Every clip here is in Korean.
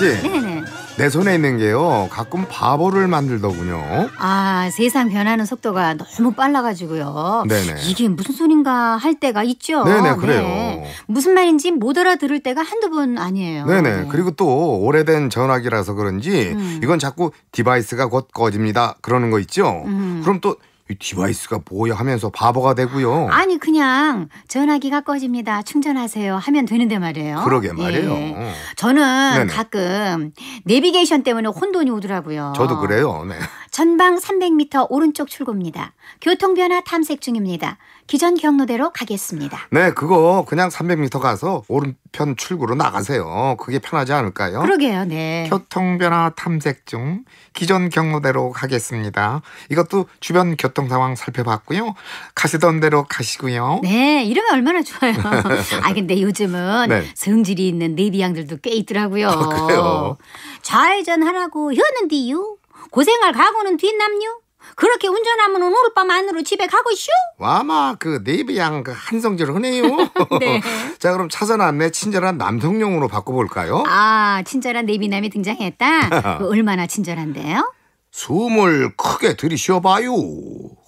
씨. 네네. 내 손에 있는 게요. 가끔 바보를 만들더군요. 아 세상 변하는 속도가 너무 빨라가지고요. 네네. 이게 무슨 소린가 할 때가 있죠. 네네 그래요. 네. 무슨 말인지 못 알아들을 때가 한두 번 아니에요. 네네 네. 그리고 또 오래된 전화기라서 그런지 음. 이건 자꾸 디바이스가 곧 꺼집니다. 그러는 거 있죠. 음. 그럼 또이 디바이스가 뭐야 하면서 바보가 되고요. 아니 그냥 전화기가 꺼집니다. 충전하세요 하면 되는데 말이에요. 그러게 말이에요. 예. 저는 네네. 가끔 내비게이션 때문에 혼돈이 오더라고요. 저도 그래요. 네. 전방 300m 오른쪽 출구입니다. 교통 변화 탐색 중입니다. 기존 경로대로 가겠습니다. 네, 그거 그냥 300m 가서 오른편 출구로 나가세요. 그게 편하지 않을까요? 그러게요. 네. 교통 변화 탐색 중 기존 경로대로 가겠습니다. 이것도 주변 교통 상황 살펴봤고요. 가시던 대로 가시고요. 네, 이러면 얼마나 좋아요. 아 근데 요즘은 네. 성질이 있는 네비양들도 꽤 있더라고요. 아, 그래요. 좌회전하라고 했는데요. 고생할 각오는 뒷남유? 그렇게 운전하면 오늘 밤 안으로 집에 가고 슈? 와마 그 네이비양 그 한성질 흔해요. 네. 자 그럼 차선안내 친절한 남성용으로 바꿔볼까요? 아 친절한 네이비남이 등장했다. 그 얼마나 친절한데요? 숨을 크게 들이쉬어봐요.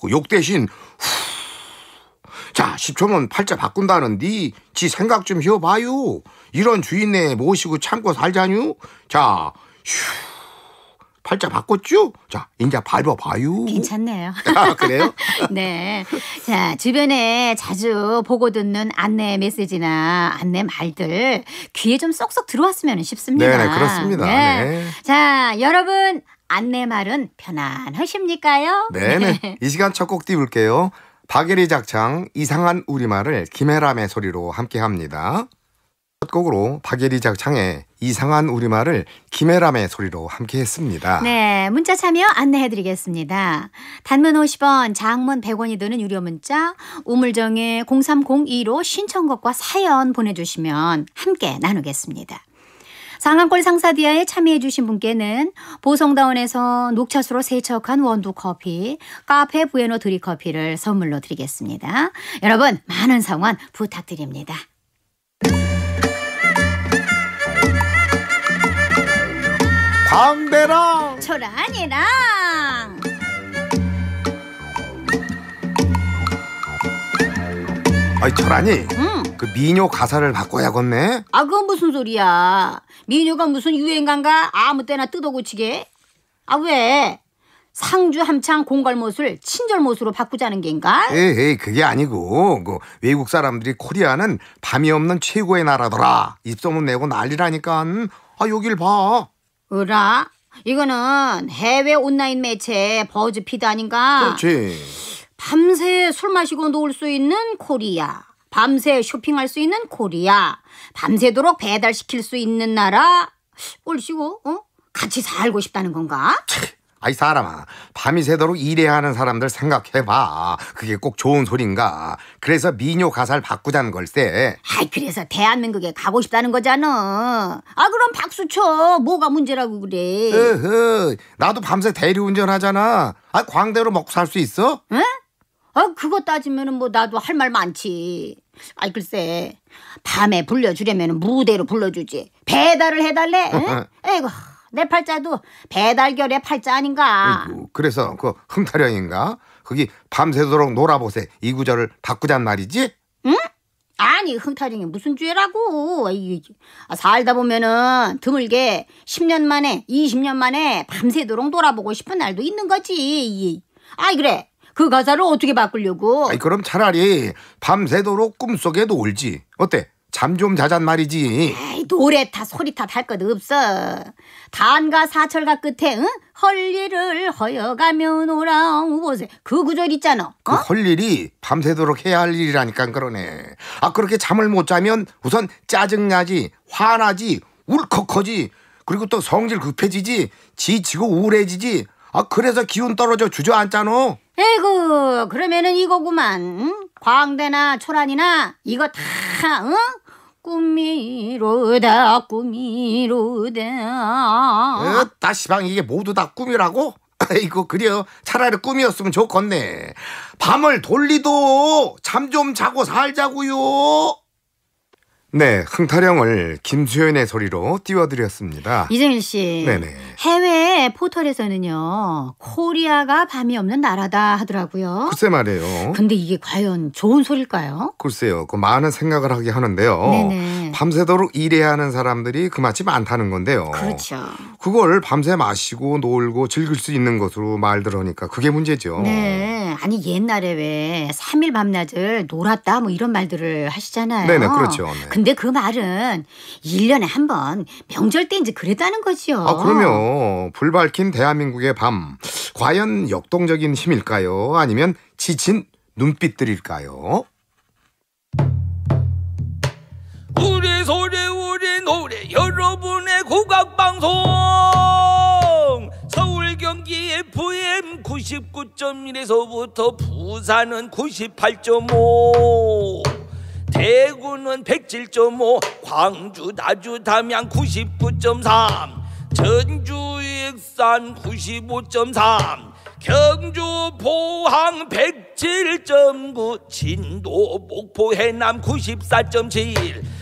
그욕 대신 후. 자 10초면 팔자 바꾼다는디 네, 지 생각 좀 해봐요. 이런 주인네 모시고 참고 살자유. 자 휴. 팔자 바꿨죠? 자, 이제 밟아봐요. 괜찮네요. 아, 그래요? 네. 자, 주변에 자주 보고 듣는 안내 메시지나 안내 말들 귀에 좀 쏙쏙 들어왔으면 싶습니다. 네, 네 그렇습니다. 네. 네. 자, 여러분 안내 말은 편안하십니까요? 네네. 네. 네. 이 시간 첫 곡 띄울게요. 박예리 작창 이상한 우리말을 김혜람의 소리로 함께합니다. 첫 곡으로 박예리 작창의 이상한 우리말을 김혜람의 소리로 함께했습니다. 네, 문자 참여 안내해드리겠습니다. 단문 50원, 장문 100원이 드는 유료 문자 우물정에 0302로 신청곡과 사연 보내주시면 함께 나누겠습니다. 상암골 상사디아에 참여해주신 분께는 보성다운에서 녹차수로 세척한 원두 커피, 카페 부에노 드리 커피를 선물로 드리겠습니다. 여러분 많은 성원 부탁드립니다. 강대랑 초란이랑 아이 철안이 응. 그 미녀 가사를 바꿔야겠네 아 그건 무슨 소리야 미녀가 무슨 유행가인가 아무 뭐 때나 뜯어고치게 아 왜? 상주 함창 공갈못을 친절못으로 바꾸자는 게인가 에이, 그게 아니고 그 외국 사람들이 코리아는 밤이 없는 최고의 나라더라 입소문 내고 난리라니까 아 여길 봐 으라? 이거는 해외 온라인 매체 버즈피드 아닌가? 그렇지. 밤새 술 마시고 놀 수 있는 코리아. 밤새 쇼핑할 수 있는 코리아. 밤새도록 배달시킬 수 있는 나라. 올시고 어? 같이 살고 싶다는 건가? 아이 사람아 밤이 새도록 일해야 하는 사람들 생각해봐 그게 꼭 좋은 소린가 그래서 미녀 가사를 바꾸자는 걸세 아이 그래서 대한민국에 가고 싶다는 거잖아 아 그럼 박수 쳐 뭐가 문제라고 그래 으흐 나도 밤새 대리운전하잖아 아 광대로 먹고 살 수 있어? 응? 아 그거 따지면은 뭐 나도 할 말 많지 아이 글쎄 밤에 불려주려면 무대로 불러주지 배달을 해달래 응? 에이구 내 팔자도 배달결의 팔자 아닌가. 아이고, 그래서 그 흥타령인가? 거기 밤새도록 놀아보세 이 구절을 바꾸잔 말이지? 응? 아니 흥타령이 무슨 죄라고 아, 살다 보면은 드물게 10년 만에 20년 만에 밤새도록 놀아보고 싶은 날도 있는 거지 아이 그래 그 가사를 어떻게 바꾸려고 아이 그럼 차라리 밤새도록 꿈속에 놀지 어때 잠좀 자잔 말이지. 에이, 노래 타 소리 탓할것 없어. 단가 사철가 끝에, 응? 헐 일을 허여가며 노라 우보세. 어, 뭐, 그 구절 있잖아. 어? 그헐 일이 밤새도록 해야 할 일이라니까 그러네. 아, 그렇게 잠을 못 자면 우선 짜증나지, 화나지, 울컥하지, 그리고 또 성질 급해지지, 지치고 우울해지지. 아, 그래서 기운 떨어져 주저앉잖아. 에이구, 그러면은 이거구만. 응? 광대나 초란이나 이거 다, 응? 꿈이로다 꿈이로다 으따 어, 시방 이게 모두 다 꿈이라고? 이거 그래요 차라리 꿈이었으면 좋겠네 밤을 돌리도 잠 좀 자고 살자고요 네, 흥타령을 김수현의 소리로 띄워드렸습니다. 이정일 씨, 네네. 해외 포털에서는요, 코리아가 밤이 없는 나라다 하더라고요. 글쎄 말이에요. 근데 이게 과연 좋은 소리일까요 글쎄요, 그 많은 생각을 하게 하는데요. 네네. 네. 밤새도록 일해야 하는 사람들이 그마치 많다는 건데요. 그렇죠. 그걸 밤새 마시고 놀고 즐길 수 있는 것으로 말들 하니까 그게 문제죠. 네. 아니 옛날에 왜 3일 밤낮을 놀았다 뭐 이런 말들을 하시잖아요. 네네 그렇죠. 네. 근데 그 말은 1년에 한 번 명절 때 이제 그랬다는 거죠아 그러면 불밝힌 대한민국의 밤 과연 역동적인 힘일까요? 아니면 지친 눈빛들일까요? 우리 소리 우리 노래 여러분의 국악방송 서울 경기 FM 99.1에서부터 부산은 98.5 대구는 107.5 광주 나주 담양 99.3 전주 익산 95.3 경주 포항 107.9 진도 목포 해남 94.7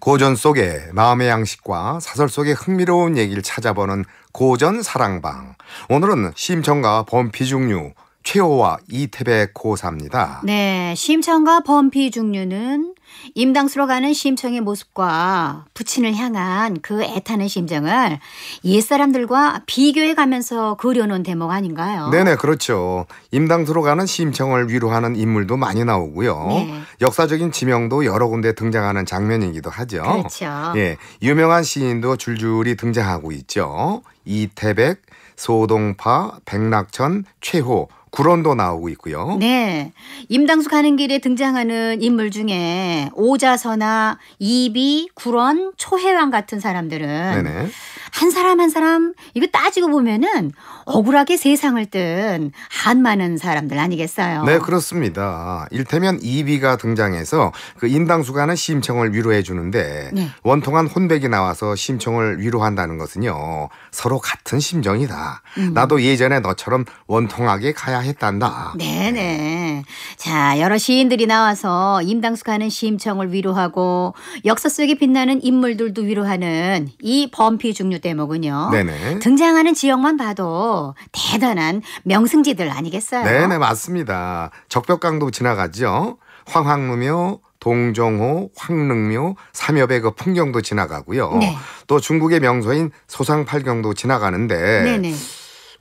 고전 속의 마음의 양식과 사설 속의 흥미로운 얘기를 찾아보는 고전 사랑방. 오늘은 심청가 범피중류 최호와 이태배 고사입니다. 네, 심청과 범피 중류는 임당수로 가는 심청의 모습과 부친을 향한 그 애타는 심정을 옛사람들과 비교해 가면서 그려놓은 대목 아닌가요? 네네, 그렇죠. 임당수로 가는 심청을 위로하는 인물도 많이 나오고요. 네. 역사적인 지명도 여러 군데 등장하는 장면이기도 하죠. 그렇죠. 예, 유명한 시인도 줄줄이 등장하고 있죠. 이태백, 소동파, 백낙천, 최호, 구론도 나오고 있고요. 네. 임당수 가는 길에 등장하는 인물 중에 오자서나 이비, 구론, 초혜왕 같은 사람들은 네네. 한 사람 한 사람 이거 따지고 보면은 억울하게 세상을 뜬 한 많은 사람들 아니겠어요? 네 그렇습니다. 일테면 이비가 등장해서 그 인당수가는 심청을 위로해 주는데 네. 원통한 혼백이 나와서 심청을 위로한다는 것은요 서로 같은 심정이다. 음. 나도 예전에 너처럼 원통하게 가야 했단다. 네네. 네. 자 여러 시인들이 나와서 임당수가는 심청을 위로하고 역사 속에 빛나는 인물들도 위로하는 이 범피 중류 대목은요. 네네. 등장하는 지역만 봐도 대단한 명승지들 아니겠어요? 네네 네, 맞습니다. 적벽강도 지나가죠. 황황무묘, 동정호, 황릉묘, 삼엽의 그 풍경도 지나가고요. 네. 또 중국의 명소인 소상팔경도 지나가는데 네네.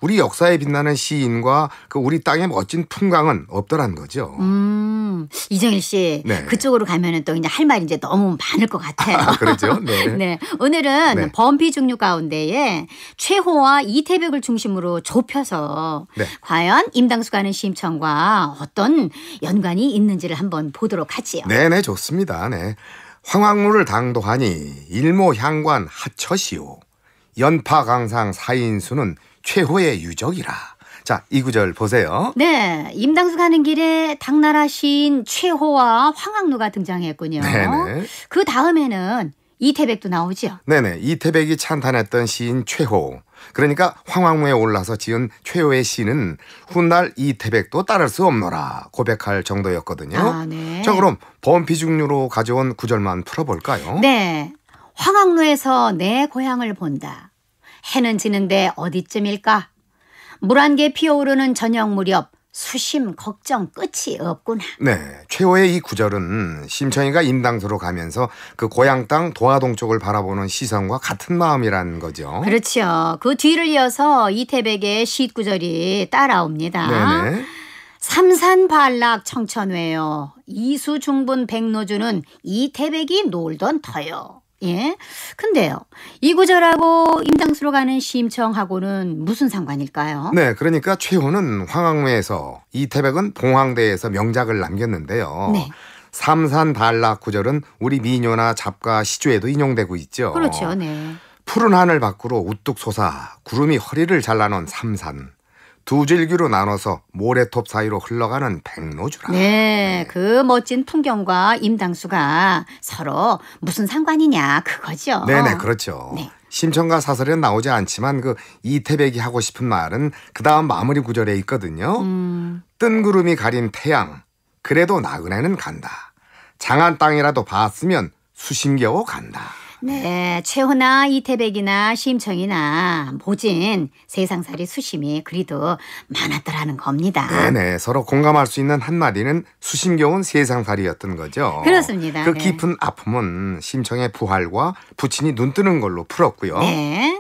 우리 역사에 빛나는 시인과 그 우리 땅의 멋진 풍광은 없더란 거죠. 음, 이정일 씨 네. 그쪽으로 가면은 또 이제 할말 이제 너무 많을 것 같아요. 아, 그렇죠. 네. 네. 오늘은 네. 범피 중류 가운데에 최호와 이태백을 중심으로 좁혀서 네. 과연 임당수 가는 시임청과 어떤 연관이 있는지를 한번 보도록 하지요. 네, 네, 좋습니다. 네. 황황무를 당도하니 일모 향관 하처시오. 연파 강상 사인수는 최호의 유적이라. 자, 이 구절 보세요. 네, 임당수 가는 길에 당나라 시인 최호와 황학루가 등장했군요. 네네. 네. 그 다음에는 이태백도 나오죠. 네네, 네. 이태백이 찬탄했던 시인 최호. 그러니까 황황루에 올라서 지은 최호의 시는 훗날 이태백도 따를 수 없노라 고백할 정도였거든요. 아, 네. 자, 그럼 범피 중류로 가져온 구절만 풀어볼까요? 네, 황학루에서 내 고향을 본다. 해는 지는데 어디쯤일까? 물 한 개 피어오르는 저녁 무렵 수심 걱정 끝이 없구나. 네, 최호의 이 구절은 심청이가 임당서로 가면서 그 고향 땅 도화동 쪽을 바라보는 시선과 같은 마음이라 거죠. 그렇죠. 그 뒤를 이어서 이태백의 시 ი 구절이 따라옵니다. 네 삼산발락 청천외요 이수중분 백노주는 이태백이 놀던 터요. 예. 근데요, 이 구절하고 임당수로 가는 심청하고는 무슨 상관일까요? 네, 그러니까 최후는 황항무에서 이태백은 봉황대에서 명작을 남겼는데요. 네. 삼산 달락 구절은 우리 미녀나 잡가 시조에도 인용되고 있죠. 그렇죠, 네. 푸른 하늘 밖으로 우뚝 솟아 구름이 허리를 잘라놓은 삼산. 두질기로 나눠서 모래톱 사이로 흘러가는 백로주라. 네, 그 멋진 풍경과 임당수가 서로 무슨 상관이냐 그거죠. 네네, 그렇죠. 네. 심청가 사설에는 나오지 않지만 그 이태백이 하고 싶은 말은 그 다음 마무리 구절에 있거든요. 음. 뜬 구름이 가린 태양, 그래도 나그네는 간다. 장안 땅이라도 봤으면 수심겨워 간다. 네, 최호나 이태백이나 심청이나 모진 세상살이 수심이 그리도 많았더라는 겁니다. 네 서로 공감할 수 있는 한마디는 수심겨운 세상살이였던 거죠. 그렇습니다. 그 네. 깊은 아픔은 심청의 부활과 부친이 눈뜨는 걸로 풀었고요. 네.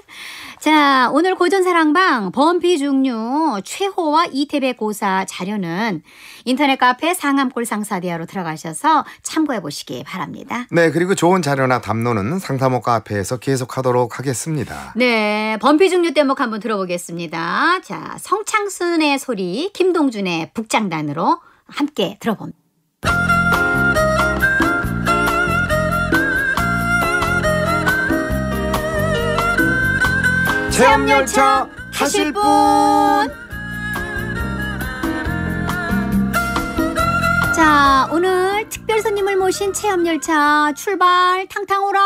자, 오늘 고전사랑방 범피 중류 최호와 이태백 고사 자료는 인터넷 카페 상암골 상사대화로 들어가셔서 참고해 보시기 바랍니다. 네, 그리고 좋은 자료나 담론은 상담호 카페에서 계속하도록 하겠습니다. 네, 범피 중류 대목 한번 들어보겠습니다. 자, 성창순의 소리 김동준의 북장단으로 함께 들어봅니다. 체험열차 하실 분 자, 오늘 특별 손님을 모신 체험열차 출발 탕탕오라이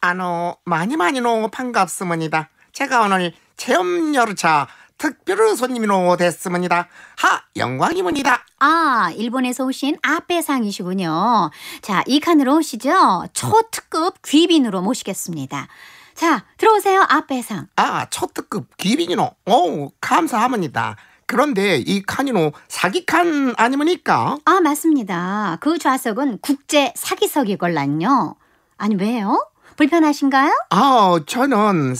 아노 많이 많이 노 반갑습니다 제가 오늘 체험열차 특별 손님이노 됐습니다 하 영광입니다 아, 일본에서 오신 아빼상이시군요. 자, 이 칸으로 오시죠. 초특급 귀빈으로 모시겠습니다. 자, 들어오세요. 앞에상 아, 첫 특급 기린이노. 오, 감사합니다. 그런데 이 칸이노 사기칸 아니입니까? 아, 맞습니다. 그 좌석은 국제 사기석이걸란요. 아니, 왜요? 불편하신가요? 아, 저는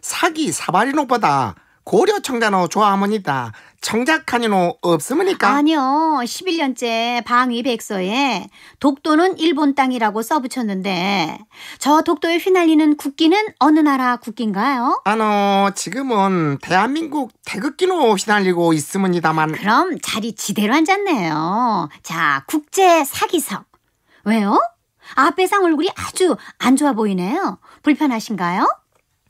사기 사바리노보다 고려 청자노 좋아합니다. 정작하니 노 없습니까? 아니요. 11년째 방위백서에 독도는 일본 땅이라고 써붙였는데 저 독도에 휘날리는 국기는 어느 나라 국기인가요? 아노 지금은 대한민국 태극기로 휘날리고 있습니다만 그럼 자리 지대로 앉았네요. 자 국제 사기석 왜요? 앞에상 얼굴이 아주 안 좋아 보이네요. 불편하신가요?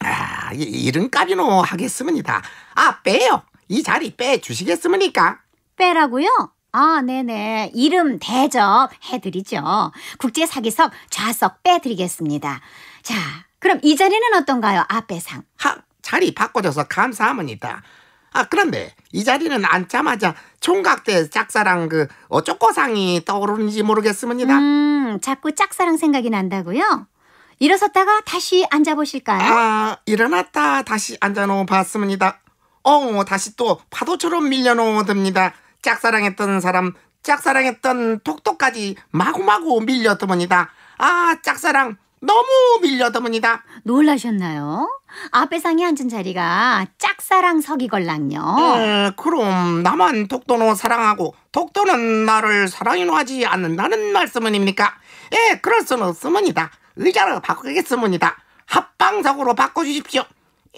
아, 이름까지노 하겠습니다. 아, 빼요. 이 자리 빼주시겠습니까? 빼라고요? 아, 네네. 이름 대접 해드리죠. 국제사기석 좌석 빼드리겠습니다. 자, 그럼 이 자리는 어떤가요? 앞에상 하, 자리 바꿔줘서 감사합니다. 아, 그런데 이 자리는 앉자마자 총각대 짝사랑 그 어쩌고상이 떠오르는지 모르겠습니다. 음, 자꾸 짝사랑 생각이 난다고요? 일어섰다가 다시 앉아보실까요? 아, 일어났다 다시 앉아놓은 봤습니다. 어 다시 또 파도처럼 밀려놓듭니다. 짝사랑했던 사람, 짝사랑했던 톡톡까지 마구마구 밀려듭니다. 아 짝사랑 너무 밀려듭니다. 놀라셨나요? 앞에 상에 앉은 자리가 짝사랑 석이걸랑요. 그럼 나만 독도노 사랑하고 독도는 나를 사랑하지 않는다는 말씀입니까 예, 그럴 수는 없습니다. 의자를 바꾸겠습니다. 합방석으로 바꿔주십시오.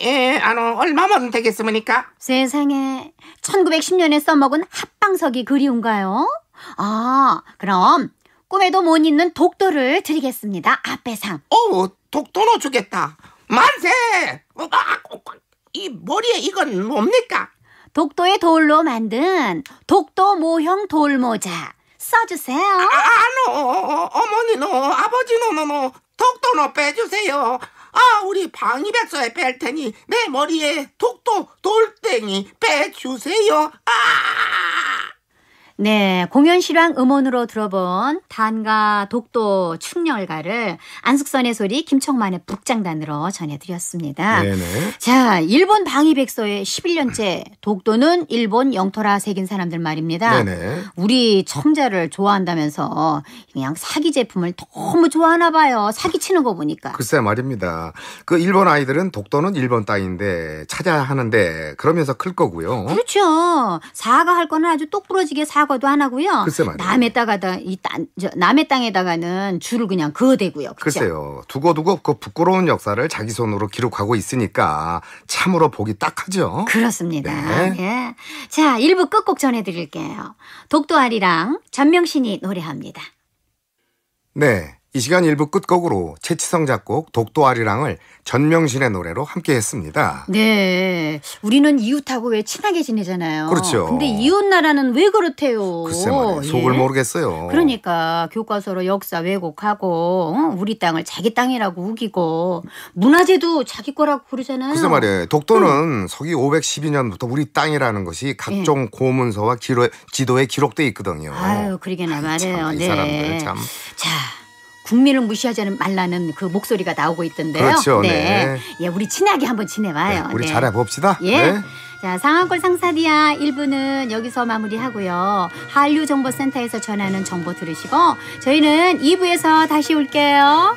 예, 아노 얼마면 되겠습니까? 세상에 1910년에 써먹은 합방석이 그리운가요? 아, 그럼 꿈에도 못있는 독도를 드리겠습니다. 앞배상. 오, 어, 독도로 주겠다. 만세! 어, 아, 어, 이 머리에 이건 뭡니까? 독도의 돌로 만든 독도 모형 돌모자 써주세요. 아, 아 아노, 어머니 너, 아버지 너, 너, 너, 독도 노 빼주세요. 아 우리 방이백서에 뺄 테니 내 머리에 독도 돌덩이 빼주세요. 아! 네, 공연 실황 음원으로 들어본 단가 독도 충렬가를 안숙선의 소리 김청만의 북장단으로 전해드렸습니다. 네네. 자, 일본 방위백서의 11년째 독도는 일본 영토라 새긴 사람들 말입니다. 네네. 우리 청자를 좋아한다면서 그냥 사기 제품을 너무 좋아하나 봐요. 사기 치는 거 보니까. 글쎄 말입니다. 그 일본 아이들은 독도는 일본 땅인데 찾아 야 하는데 그러면서 클 거고요. 그렇죠. 사과할 거는 아주 똑부러지게 사과 따거도 하나고요. 글쎄 말이에요. 남의 땅에다 이 땅, 저, 남의 땅에다가는 줄을 그냥 그어대고요. 그쵸? 글쎄요. 두고두고 그 부끄러운 역사를 자기 손으로 기록하고 있으니까 참으로 보기 딱하죠. 그렇습니다. 네. 예. 자, 1부 끝곡 전해드릴게요. 독도아리랑 전명신이 노래합니다. 네. 이 시간 일부 끝곡으로 최치성 작곡 독도아리랑을 전명신의 노래로 함께 했습니다. 네. 우리는 이웃하고 왜 친하게 지내잖아요. 그렇죠. 근데 이웃나라는 왜 그렇대요? 글쎄 말이에요. 속을 예. 모르겠어요. 그러니까 교과서로 역사 왜곡하고 어? 우리 땅을 자기 땅이라고 우기고 문화재도 자기 거라고 부르잖아요. 글쎄 말이에요. 독도는 음. 서기 512년부터 우리 땅이라는 것이 예. 각종 예. 고문서와 기로, 지도에 기록돼 있거든요. 아유, 그러게나 말이에요. 네. 이 사람들 참. 자. 국민을 무시하지 말라는 그 목소리가 나오고 있던데요. 그렇죠. 네. 네. 예, 우리 친하게 한번 지내봐요. 네, 우리 네. 잘해봅시다. 예. 네. 자, 상한골 상사디아 1부는 여기서 마무리하고요. 한류정보센터에서 전하는 정보 들으시고 저희는 2부에서 다시 올게요.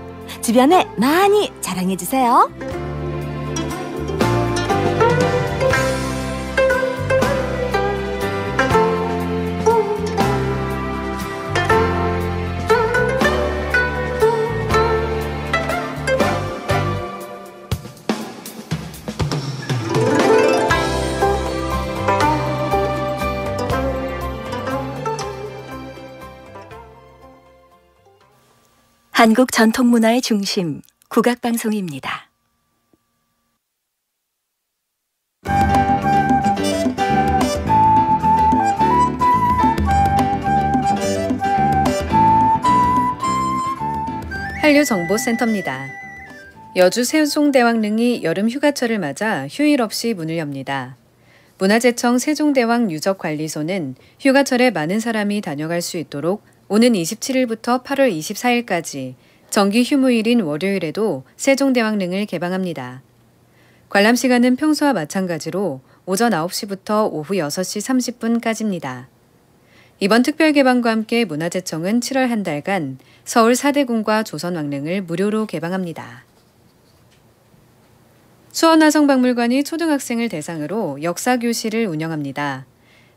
주변에 많이 자랑해주세요. 한국 전통문화의 중심, 국악방송입니다. 한류정보센터입니다. 여주 세종대왕릉이 여름 휴가철을 맞아 휴일 없이 문을 엽니다. 문화재청 세종대왕 유적관리소는 휴가철에 많은 사람이 다녀갈 수 있도록 오는 27일부터 8월 24일까지 정기 휴무일인 월요일에도 세종대왕릉을 개방합니다. 관람 시간은 평소와 마찬가지로 오전 9시부터 오후 6시 30분까지입니다. 이번 특별 개방과 함께 문화재청은 7월 한 달간 서울 4대궁과 조선왕릉을 무료로 개방합니다. 수원화성박물관이 초등학생을 대상으로 역사 교실을 운영합니다.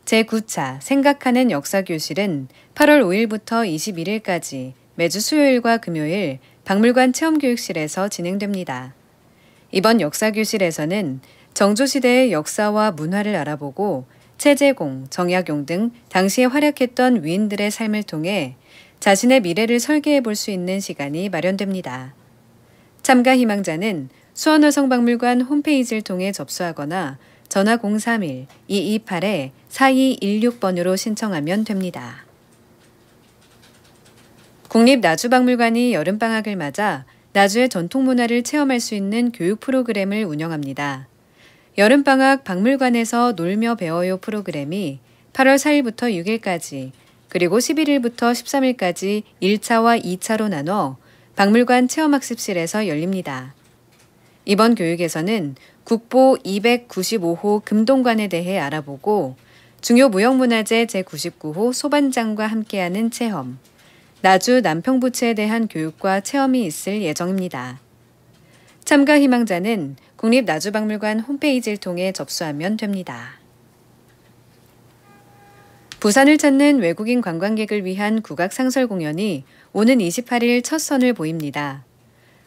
제9차 생각하는 역사교실은 8월 5일부터 21일까지 매주 수요일과 금요일 박물관 체험교육실에서 진행됩니다. 이번 역사교실에서는 정조시대의 역사와 문화를 알아보고 체제공, 정약용 등 당시에 활약했던 위인들의 삶을 통해 자신의 미래를 설계해 볼 수 있는 시간이 마련됩니다. 참가 희망자는 수원화성박물관 홈페이지를 통해 접수하거나 전화 031-228-4216번으로 신청하면 됩니다. 국립나주박물관이 여름방학을 맞아 나주의 전통문화를 체험할 수 있는 교육 프로그램을 운영합니다. 여름방학 박물관에서 놀며 배워요 프로그램이 8월 4일부터 6일까지 그리고 11일부터 13일까지 1차와 2차로 나눠 박물관 체험학습실에서 열립니다. 이번 교육에서는 국보 295호 금동관에 대해 알아보고 중요 무형문화재 제99호 소반장과 함께하는 체험, 나주 남평부채에 대한 교육과 체험이 있을 예정입니다. 참가 희망자는 국립나주박물관 홈페이지를 통해 접수하면 됩니다. 부산을 찾는 외국인 관광객을 위한 국악 상설 공연이 오는 28일 첫 선을 보입니다.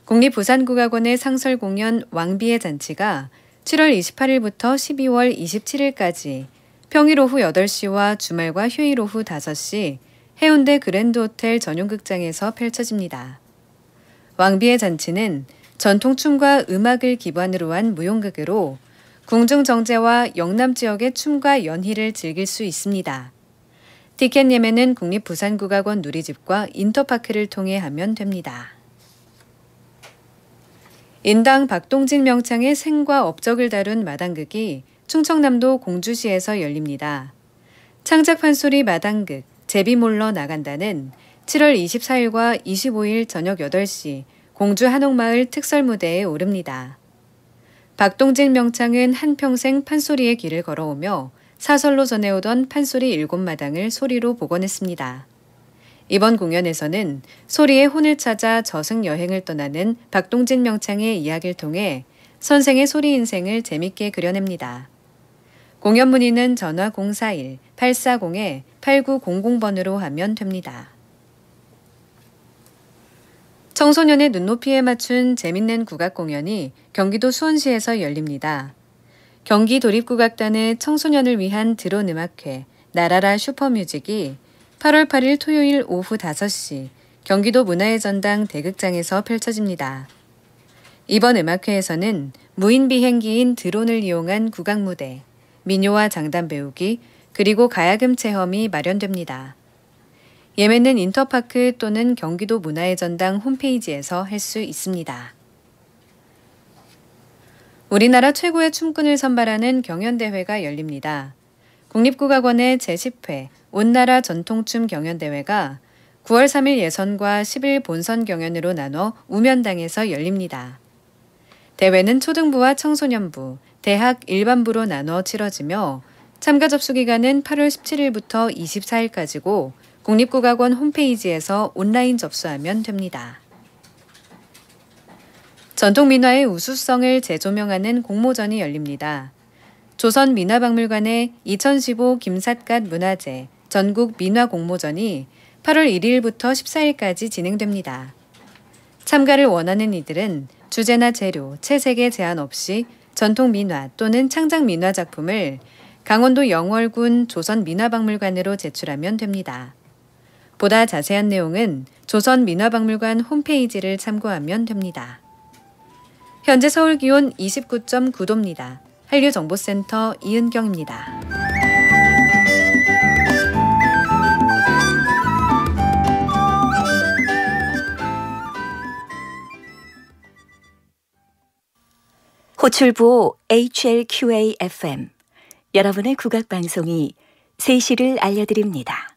국립부산국악원의 상설 공연 왕비의 잔치가 7월 28일부터 12월 27일까지 평일 오후 8시와 주말과 휴일 오후 5시 해운대 그랜드 호텔 전용극장에서 펼쳐집니다. 왕비의 잔치는 전통춤과 음악을 기반으로 한 무용극으로 궁중정제와 영남 지역의 춤과 연희를 즐길 수 있습니다. 티켓 예매는 국립부산국악원 누리집과 인터파크를 통해 하면 됩니다. 인당 박동진 명창의 생과 업적을 다룬 마당극이 충청남도 공주시에서 열립니다. 창작 판소리 마당극 제비 몰러 나간다는 7월 24일과 25일 저녁 8시 공주 한옥마을 특설 무대에 오릅니다. 박동진 명창은 한평생 판소리의 길을 걸어오며 사설로 전해오던 판소리 7 마당을 소리로 복원했습니다. 이번 공연에서는 소리의 혼을 찾아 저승 여행을 떠나는 박동진 명창의 이야기를 통해 선생의 소리 인생을 재밌게 그려냅니다. 공연 문의는 전화 041-840-8900번으로 하면 됩니다. 청소년의 눈높이에 맞춘 재밌는 국악 공연이 경기도 수원시에서 열립니다. 경기 도립국악단의 청소년을 위한 드론 음악회 나라라 슈퍼뮤직이 8월 8일 토요일 오후 5시 경기도 문화의 전당 대극장에서 펼쳐집니다. 이번 음악회에서는 무인 비행기인 드론을 이용한 국악 무대, 민요와 장단 배우기, 그리고 가야금 체험이 마련됩니다. 예매는 인터파크 또는 경기도 문화의 전당 홈페이지에서 할 수 있습니다. 우리나라 최고의 춤꾼을 선발하는 경연대회가 열립니다. 국립국악원의 제10회 온나라 전통춤 경연대회가 9월 3일 예선과 10일 본선 경연으로 나눠 우면당에서 열립니다. 대회는 초등부와 청소년부, 대학 일반부로 나눠 치러지며 참가 접수 기간은 8월 17일부터 24일까지고 국립국악원 홈페이지에서 온라인 접수하면 됩니다. 전통 민화의 우수성을 재조명하는 공모전이 열립니다. 조선민화박물관의 2015 김삿갓 문화제 전국 민화공모전이 8월 1일부터 14일까지 진행됩니다. 참가를 원하는 이들은 주제나 재료, 채색에 제한 없이 전통 민화 또는 창작 민화 작품을 강원도 영월군 조선민화박물관으로 제출하면 됩니다. 보다 자세한 내용은 조선민화박물관 홈페이지를 참고하면 됩니다. 현재 서울 기온 29.9도입니다. 한류정보센터 이은경입니다. 호출부 HLQAFM 여러분의 국악방송이 3시를 알려드립니다.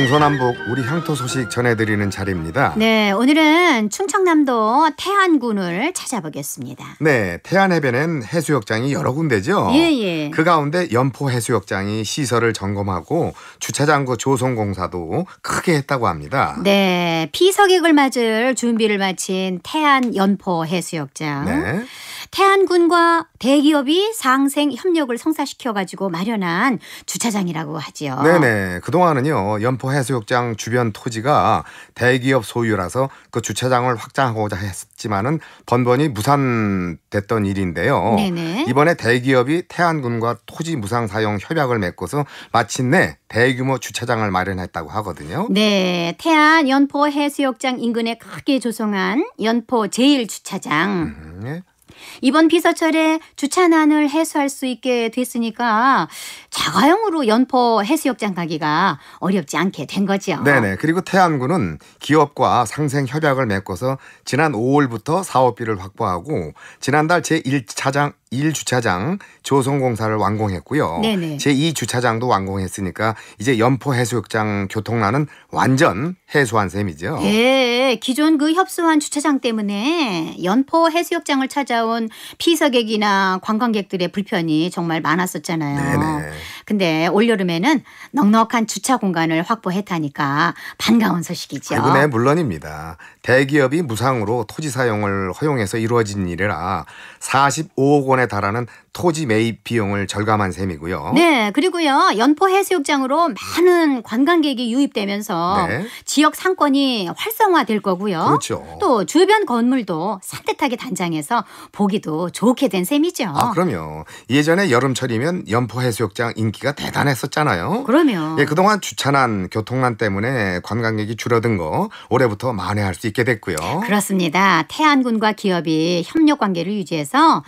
동서남북 우리 향토 소식 전해드리는 자리입니다. 네, 오늘은 충청남도 태안군을 찾아보겠습니다. 네, 태안 해변엔 해수욕장이 여러 군데죠. 예, 예. 그 가운데 연포 해수욕장이 시설을 점검하고 주차장과 조성공사도 크게 했다고 합니다. 네, 피서객을 맞을 준비를 마친 태안 연포 해수욕장. 네. 태안군과 대기업이 상생 협력을 성사시켜 가지고 마련한 주차장이라고 하지요. 네네. 그동안은요. 연포 해수욕장 주변 토지가 대기업 소유라서 그 주차장을 확장하고자 했지만은 번번이 무산됐던 일인데요. 네네. 이번에 대기업이 태안군과 토지 무상 사용 협약을 맺고서 마침내 대규모 주차장을 마련했다고 하거든요. 네. 태안 연포 해수욕장 인근에 크게 조성한 연포 제일주차장 음, 예. 이번 피서철에 주차난을 해소할 수 있게 됐으니까 자가용으로 연포 해수욕장 가기가 어렵지 않게 된 거죠. 네네. 그리고 태안군은 기업과 상생 협약을 맺고서 지난 5월부터 사업비를 확보하고 지난달 제1차장 1주차장 조성공사를 완공했고요. 제2주차장도 완공했으니까 이제 연포 해수욕장 교통난은 완전 해소한 셈이죠. 예, 기존 그 협소한 주차장 때문에 연포 해수욕장을 찾아온 피서객이나 관광객들의 불편이 정말 많았었잖아요. 네네. 근데 올여름에는 넉넉한 주차 공간을 확보했다니까 반가운 소식이죠. 그네 물론입니다. 대기업이 무상으로 토지 사용을 허용해서 이루어진 일이라 45억 원에 달하는 토지 매입 비용을 절감한 셈이고요. 네, 그리고요 연포 해수욕장으로 많은 관광객이 유입되면서 네. 지역 상권이 활성화될 거고요. 그렇죠. 또 주변 건물도 산뜻하게 단장해서 보기도 좋게 된 셈이죠. 아, 그럼요. 예전에 여름철이면 연포 해수욕장 인기가 대단했었잖아요. 그럼요. 예, 그동안 주차난, 교통난 때문에 관광객이 줄어든 거 올해부터 만회할 수 있게 됐고요. 그렇습니다. 태안군과 기업이 협력 관계를 유지해서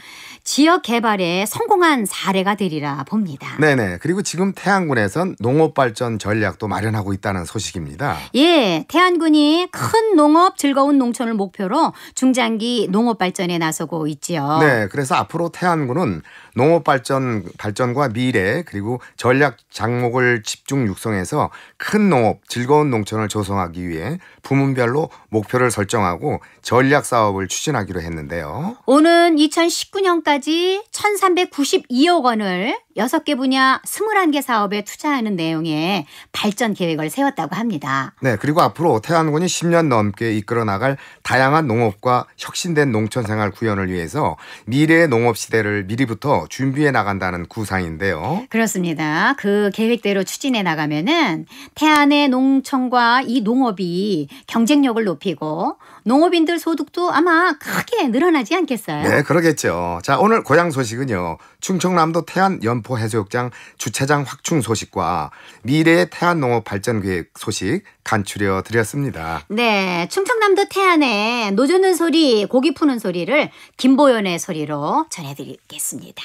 지역 개발에 성공한 사례가 되리라 봅니다. 네네. 그리고 지금 태안군에선 농업 발전 전략도 마련하고 있다는 소식입니다. 예, 태안군이 큰 농업 즐거운 농촌을 목표로 중장기 농업 발전에 나서고 있지요. 네, 그래서 앞으로 태안군은 농업 발전 발전과 미래 그리고 전략 장목을 집중 육성해서 큰 농업 즐거운 농촌을 조성하기 위해 부문별로 목표를 설정하고 전략 사업을 추진하기로 했는데요. 오는 2019년까지 1,392억 원을 6개 분야 21개 사업에 투자하는 내용의 발전 계획을 세웠다고 합니다. 네, 그리고 앞으로 태안군이 10년 넘게 이끌어 나갈 다양한 농업과 혁신된 농촌생활 구현을 위해서 미래의 농업 시대를 미리부터 준비해 나간다는 구상인데요. 그렇습니다. 그 계획대로 추진해 나가면은 태안의 농촌과 이 농업이 경쟁력을 높이고 농업인들 소득도 아마 크게 늘어나지 않겠어요? 네, 그러겠죠. 자, 오늘 고향 소식은요. 충청남도 태안 연포 해수욕장 주차장 확충 소식과 미래의 태안 농업 발전 계획 소식 간추려 드렸습니다. 네, 충청남도 태안에 노조는 소리, 고기 푸는 소리를 김보연의 소리로 전해드리겠습니다.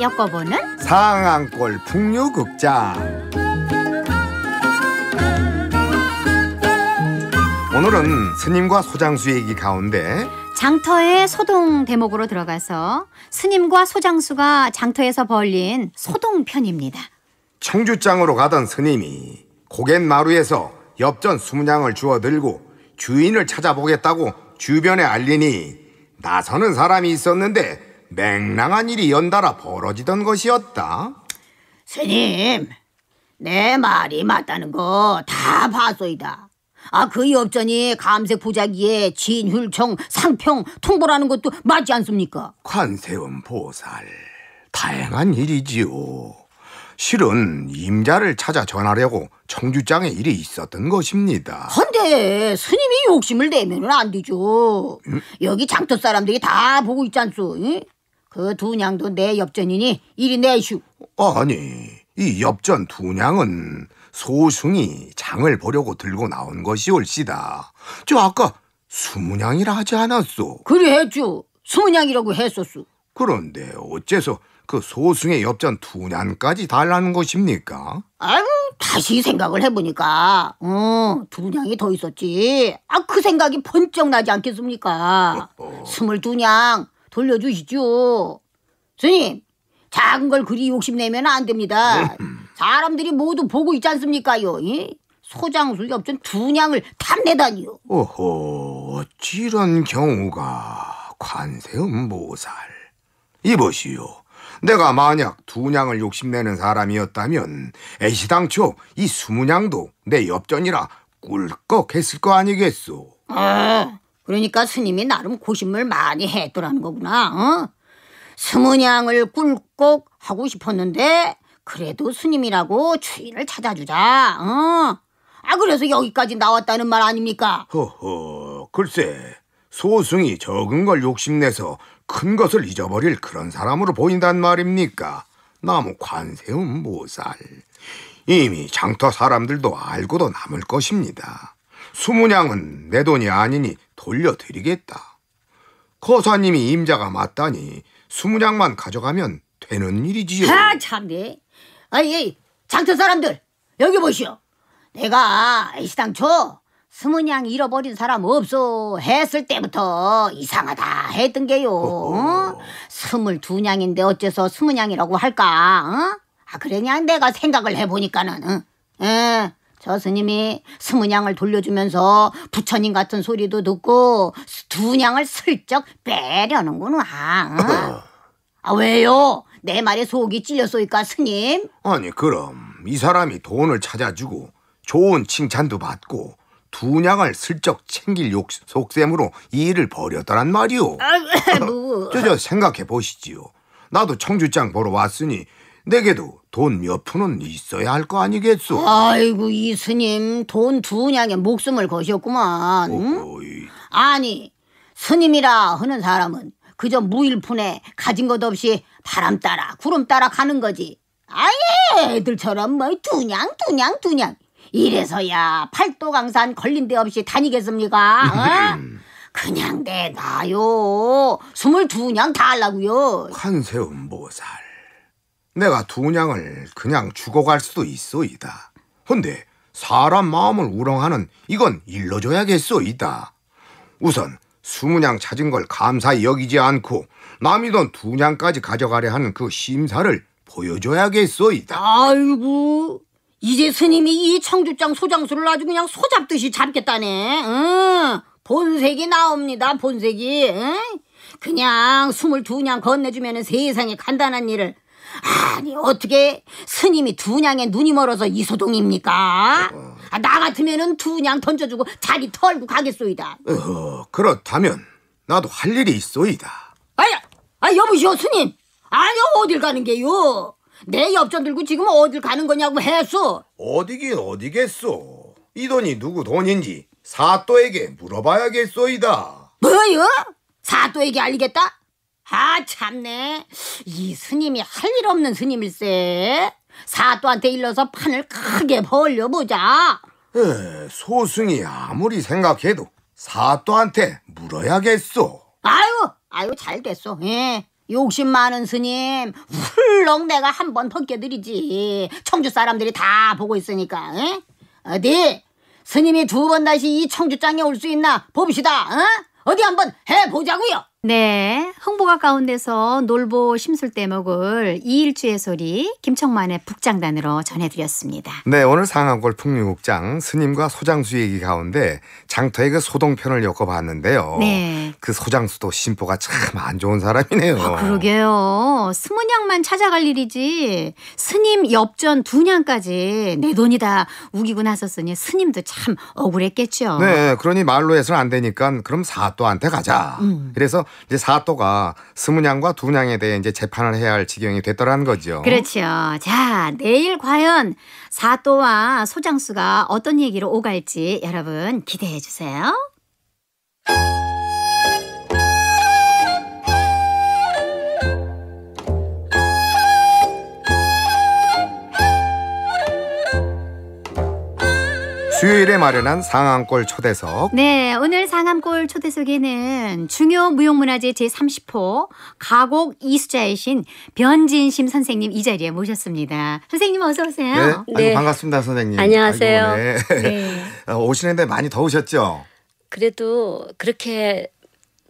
엮어보는 상암골 풍류극장 오늘은 스님과 소장수 얘기 가운데 장터의 소동 대목으로 들어가서 스님과 소장수가 장터에서 벌린 소동 편입니다. 청주장으로 가던 스님이 고갯마루에서 엽전 수문양을 주워 들고 주인을 찾아보겠다고 주변에 알리니 나서는 사람이 있었는데 맹랑한 일이 연달아 벌어지던 것이었다. 스님, 내 말이 맞다는 거다 봤소이다. 아, 그 엽전이 감색 보자기에 진휼청, 상평, 통보라는 것도 맞지 않습니까? 관세음 보살, 다행한 일이지요. 실은 임자를 찾아 전하려고 청주장에 일이 있었던 것입니다. 헌데 스님이 욕심을 내면안 되죠. 음? 여기 장터 사람들이 다 보고 있잖소. 응? 그 두냥도 내 엽전이니 이리 내슈. 어, 아니 이 엽전 두냥은 소승이 장을 보려고 들고 나온 것이올시다. 저 아까 수문양이라 하지 않았소? 그래 했죠. 수문양이라고 했었소. 그런데 어째서 그 소승의 엽전 두냥까지 달라는 것입니까? 아유 다시 생각을 해보니까 어, 두냥이 더 있었지. 아 그 생각이 번쩍 나지 않겠습니까? 어, 어. 스물두냥 돌려주시죠. 스님, 작은 걸 그리 욕심내면 안 됩니다. 사람들이 모두 보고 있지 않습니까요? 예? 소장술 이 없던 두냥을 탐내다니요. 어허, 어찌런 경우가 관세음 모살. 이보시오. 내가 만약 두냥을 욕심내는 사람이었다면 애시당초 이 수문양도 내 엽전이라 꿀꺽했을 거 아니겠소. 아, 그러니까 스님이 나름 고심을 많이 했더라는 거구나. 어? 스무냥을 꿀꺽 하고 싶었는데 그래도 스님이라고 주인을 찾아주자. 어? 아 그래서 여기까지 나왔다는 말 아닙니까? 허허 글쎄 소승이 적은 걸 욕심내서 큰 것을 잊어버릴 그런 사람으로 보인단 말입니까? 나무 관세음 모살. 이미 장터 사람들도 알고도 남을 것입니다. 수문양은 내 돈이 아니니 돌려드리겠다. 거사님이 임자가 맞다니 스무 장만 가져가면 되는 일이지요. 아 참네. 아이 장터 사람들 여기 보시오. 내가 시당초 스무냥 잃어버린 사람 없어 했을 때부터 이상하다 했던 게요. 스물두 냥인데 어째서 스무냥이라고 할까? 어? 아 그러냐 내가 생각을 해보니까는 어? 에, 저 스님이 스무냥을 돌려주면서 부처님 같은 소리도 듣고 두냥을 슬쩍 빼려는구나. 아 왜요? 내 말에 속이 찔렸소이까 스님? 아니 그럼 이 사람이 돈을 찾아주고 좋은 칭찬도 받고 두냥을 슬쩍 챙길 욕, 속셈으로 이 일을 벌였다란 말이오. 아, 뭐. 저저 생각해 보시지요. 나도 청주장 보러 왔으니 내게도 돈 몇 푼은 있어야 할 거 아니겠소? 아이고 이 스님 돈 두냥에 목숨을 거셨구만. 응? 아니 스님이라 하는 사람은 그저 무일푼에 가진 것 없이 바람 따라 구름 따라 가는 거지. 아예 애들처럼 뭐 두 냥 두냥 두냥 이래서야 팔도강산 걸린 데 없이 다니겠습니까? 어? 그냥 내놔요. 스물두냥 달라고요 한세음 보살. 뭐 내가 두냥을 그냥 죽어갈 수도 있어이다. 헌데 사람 마음을 우렁하는 이건 일러줘야겠소이다. 우선 수문양 찾은 걸 감사히 여기지 않고 남이던 두냥까지 가져가려 하는 그 심사를 보여줘야겠소이다. 아이고 이제 스님이 이 청주장 소장수를 아주 그냥 소잡듯이 잡겠다네. 응, 본색이 나옵니다. 본색이. 응? 그냥 숨을 두냥 건네주면 세상에 간단한 일을 아니 어떻게 스님이 두냥에 눈이 멀어서 이소동입니까? 아, 나같으면 두 냥 던져주고 자기 털고 가겠소이다. 어허, 그렇다면 나도 할 일이 있소이다. 아야, 아 여보시오 스님. 아니 어딜 가는 게요? 내 엽전 들고 지금 어딜 가는 거냐고 해소. 어디긴 어디겠소. 이 돈이 누구 돈인지 사또에게 물어봐야겠소이다. 뭐요? 사또에게 알리겠다? 아 참네 이 스님이 할 일 없는 스님일세 사또한테 일러서 판을 크게 벌려보자 에, 소승이 아무리 생각해도 사또한테 물어야겠소 아유 아유 잘 됐소 예. 욕심 많은 스님 훌렁 내가 한 번 벗겨드리지 청주 사람들이 다 보고 있으니까 예? 어디 스님이 두 번 다시 이 청주장에 올 수 있나 봅시다 어? 어디 한번 해보자고요 네, 흥보가 가운데서 놀보 심술대목을 이일주의 소리 김청만의 북장단으로 전해드렸습니다. 네, 오늘 상암골 풍류국장 스님과 소장수 얘기 가운데 장터의 그 소동편을 엮어봤는데요. 네. 그 소장수도 심보가 참 안 좋은 사람이네요. 아, 그러게요. 스문양만 찾아갈 일이지 스님 옆전 두냥까지 내 돈이 다 우기고 나섰으니 스님도 참 억울했겠죠. 네, 그러니 말로 해서는 안 되니까 그럼 사또한테 가자. 음. 그래서 이제 사또가 스무냥과 두냥에 대해 이제 재판을 해야 할 지경이 됐더라는 거죠. 그렇죠. 자, 내일 과연 사또와 소장수가 어떤 얘기로 오갈지 여러분 기대해 주세요. 수요일에 마련한 상암골 초대석. 네, 오늘 상암골 초대석에는 중요 무용문화재 제30호 가곡 이수자이신 변진심 선생님 이 자리에 모셨습니다. 선생님 어서 오세요. 네, 아이고, 네. 반갑습니다, 선생님. 안녕하세요. 아이고, 네. 네. 어, 오시는데 많이 더우셨죠? 그래도 그렇게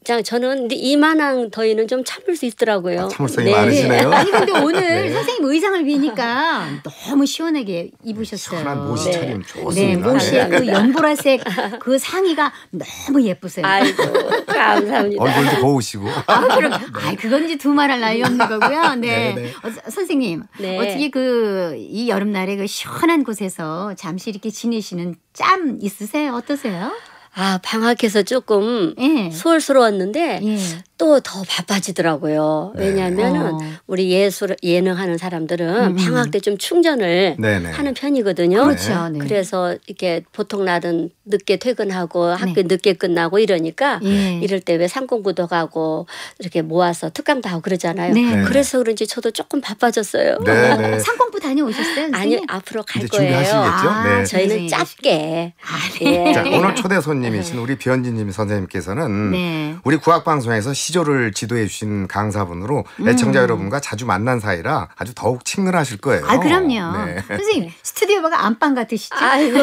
자, 저는 이만한 더위는 좀 참을 수 있더라고요. 아, 참을성이 네. 많으시네요. 아니 근데 오늘 네. 선생님 의상을 비니까 너무 시원하게 입으셨어요. 시원한 모시 네. 차림 네. 좋습니다. 네, 모시에 그 연보라색 그 상의가 너무 예쁘세요. 아이고 감사합니다. 얼굴도 고우시고. 아 그럼, 아 그건 이제 두말할 나위 없는 거고요. 네, 네, 네. 어, 선생님 어떻게 그 이 여름날에 그 시원한 곳에서 잠시 이렇게 지내시는 짬 있으세요? 어떠세요? 아 방학해서 조금 예. 소홀스러웠는데 예. 또더 바빠지더라고요. 네. 왜냐하면은 어. 우리 예술 예능하는 사람들은 음. 방학 때 좀 충전을 네네. 네. 하는 편이거든요. 그렇죠. 네. 네. 그래서 이렇게 보통 나든 늦게 퇴근하고 학교 네. 늦게 끝나고 이러니까 예. 이럴 때 왜 상공구도 가고 이렇게 모아서 특강도 하고 그러잖아요. 네. 그래서 그런지 저도 조금 바빠졌어요. 상공부 다녀오셨어요? 아니 앞으로 갈 거예요. 아, 저희는 짧게. 아, 예. 자, 오늘 초대 손님이신 우리 변진님 선생님께서는 우리 구학 방송에서 시조를 지도해 주신 강사분으로 애청자 음. 여러분과 자주 만난 사이라 아주 더욱 친근하실 거예요. 아 그럼요. 네. 선생님 스튜디오가 안방 같으시죠? 아이고.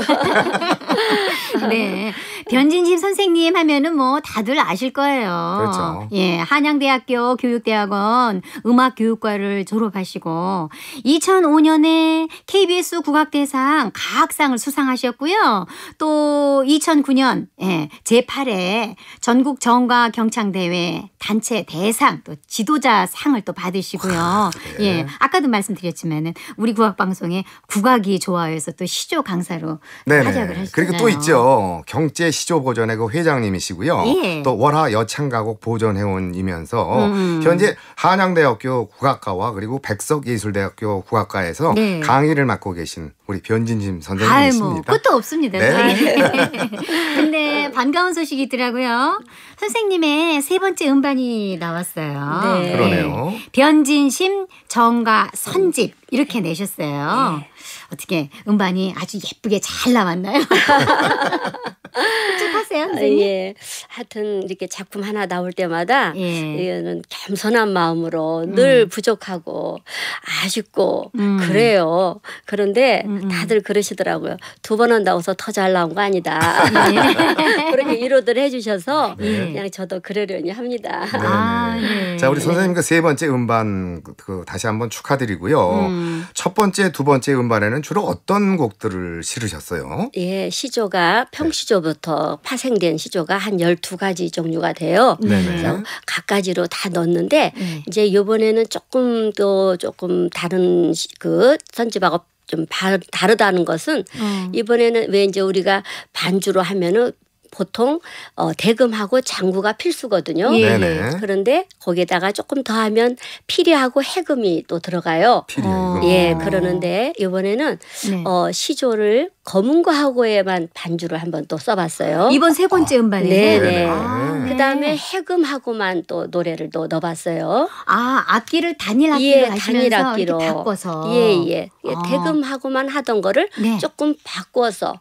네. 변진심 선생님 하면은 뭐 다들 아실 거예요. 그렇죠. 예, 한양대학교 교육대학원 음악교육과를 졸업하시고 2005년에 KBS 국악대상 가학상을 수상하셨고요. 또 2009년 예, 제8회 전국 정과 경창대회 단체 대상 또 지도자 상을 또 받으시고요. 와, 그 예, 아까도 말씀드렸지만은 우리 국악 방송에 국악이 좋아해서 또 시조 강사로 네네. 활약을 하시잖아요. 그리고 또 있죠 경제 시조 보전의 그 회장님이시고요. 예. 또 월화 여창가곡 보전 회원이면서 음, 음. 현재 한양대학교 국악과와 그리고 백석예술대학교 국악과에서 네. 강의를 맡고 계신 우리 변진심 선생님 아이, 뭐 있습니다. 끝도 없습니다. 네. 네. 근데 반가운 소식이 있더라고요. 선생님의 세 번째 음반이 나왔어요. 네. 아, 그러네요. 네. 변진심 정가 선집 이렇게 내셨어요. 네. 어떻게 음반이 아주 예쁘게 잘 나왔나요? 끔하세요 아, 예. 하여튼 이렇게 작품 하나 나올 때마다 예. 이거는 예. 겸손한 마음으로 음. 늘 음. 부족하고 아쉽고 음. 그래요. 그런데 음, 음. 다들 그러시더라고요. 두 번은 나와서 더 잘 나온 거 아니다. 네. 그렇게 위로들 해주셔서 네. 그냥 저도 그러려니 합니다. 네, 네. 아, 네. 자 우리 선생님과 세 번째 음반 그 다시 한번 축하드리고요. 첫 번째, 두 번째 음반에는 주로 어떤 곡들을 실으셨어요? 예, 시조가 평시조 벌써부터 파생된 시조가 한1 2 가지 종류가 돼요. 그래서 각가지로 다 넣었는데 네. 이제 요번에는 조금 또 조금 다른 그 선집하고 좀 바, 다르다는 것은 음. 이번에는 왜 이제 우리가 반주로 하면은 보통 어, 대금하고 장구가 필수거든요. 예. 그런데 거기에다가 조금 더하면 필요하고 해금이 또 들어가요. 피리, 아. 예, 어. 그러는데 이번에는 네. 어, 시조를 검은 거하고에만 반주를 한번 또 써봤어요. 이번 세 번째 음반에 네, 네. 네네. 아. 그다음에 해금하고만 또 노래를 또 넣어봤어요. 아 악기를 단일 악기로 예, 단일 악기로 바꿔서 예예 예. 예. 아. 대금하고만 하던 거를 네. 조금 바꿔서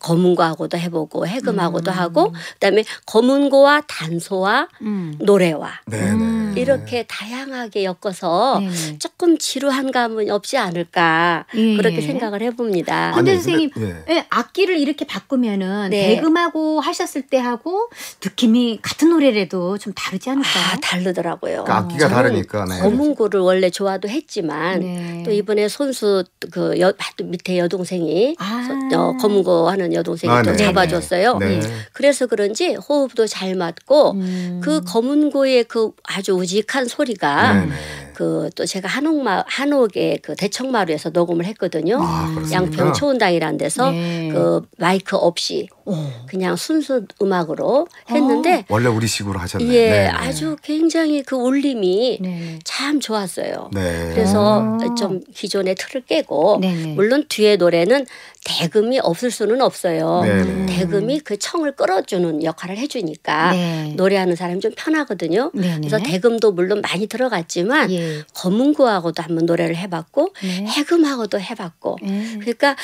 검은고하고도 해보고 해금하고도 음. 하고 그다음에 검은고와 단소와 음. 노래와 음. 이렇게 다양하게 엮어서 네 조금 지루한 감은 없지 않을까 예. 그렇게 생각을 해봅니다. 근데 선생님 근데, 예. 예, 악기를 이렇게 바꾸면은 네. 대금하고 하셨을 때 하고 느낌이 같은 노래라도 좀 다르지 않을까 아, 다르더라고요. 그러니까 악기가 다르니까. 네. 검은고를 원래 좋아도 했지만 네. 또 이번에 손수 그 여, 밑에 여동생이 아. 어, 검은고 하는 여동생이 아, 또 네. 잡아줬어요. 네. 음. 그래서 그런지 호흡도 잘 맞고 음. 그 검은고의 그 아주 우직한 소리가 네, 네. 그또 제가 한옥마 한옥의 그 대청마루에서 녹음을 했거든요. 아, 양평 초운당이라는 데서 네. 그 마이크 없이 오. 그냥 순수 음악으로 했는데 아. 원래 우리식으로 하셨네요. 예, 네. 아주 굉장히 그 울림이 네. 참 좋았어요. 네. 그래서 아. 좀 기존의 틀을 깨고 네, 네. 물론 뒤에 노래는 대금이 없을 수는 없어요. 대금이 그 청을 끌어주는 역할을 해주니까 노래하는 사람이 좀 편하거든요. 그래서 대금도 물론 많이 들어갔지만 예. 검은구하고도 한번 노래를 해봤고 네. 해금하고도 해봤고 네. 그러니까